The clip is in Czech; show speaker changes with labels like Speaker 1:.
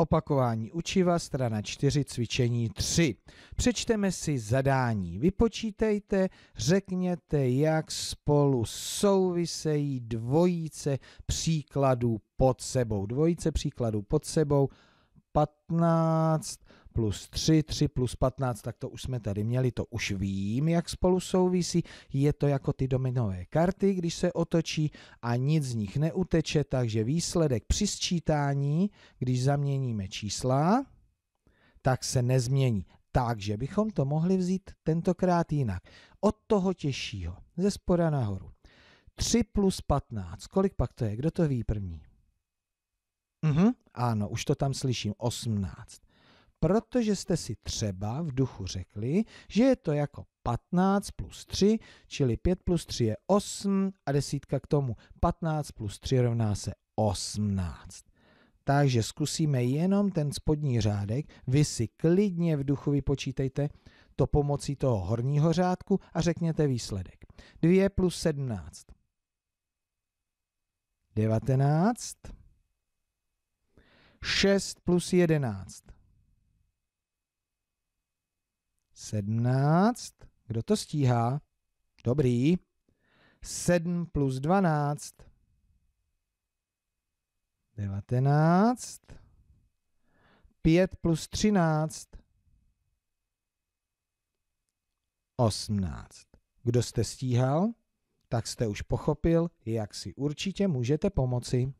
Speaker 1: Opakování učiva, strana 4, cvičení 3. Přečteme si zadání. Vypočítejte, řekněte, jak spolu souvisejí dvojice příkladů pod sebou. Dvojice příkladů pod sebou 15 plus 3, 3 plus 15, tak to už jsme tady měli, to už vím, jak spolu souvisí. Je to jako ty dominové karty, když se otočí a nic z nich neuteče, takže výsledek při sčítání, když zaměníme čísla, tak se nezmění. Takže bychom to mohli vzít tentokrát jinak. Od toho těžšího, ze spoda nahoru. 3 plus 15, kolik pak to je? Kdo to ví první? Uhum, ano, už to tam slyším, 18 protože jste si třeba v duchu řekli, že je to jako 15 plus 3, čili 5 plus 3 je 8 a desítka k tomu 15 plus 3 rovná se 18. Takže zkusíme jenom ten spodní řádek, vy si klidně v duchu vypočítejte to pomocí toho horního řádku a řekněte výsledek. 2 plus 17. 19. 6 plus 11. 17. Kdo to stíhá? Dobrý. 7 plus 12. 19. 5 plus 13. 18. Kdo jste stíhal, tak jste už pochopil, jak si určitě můžete pomoci.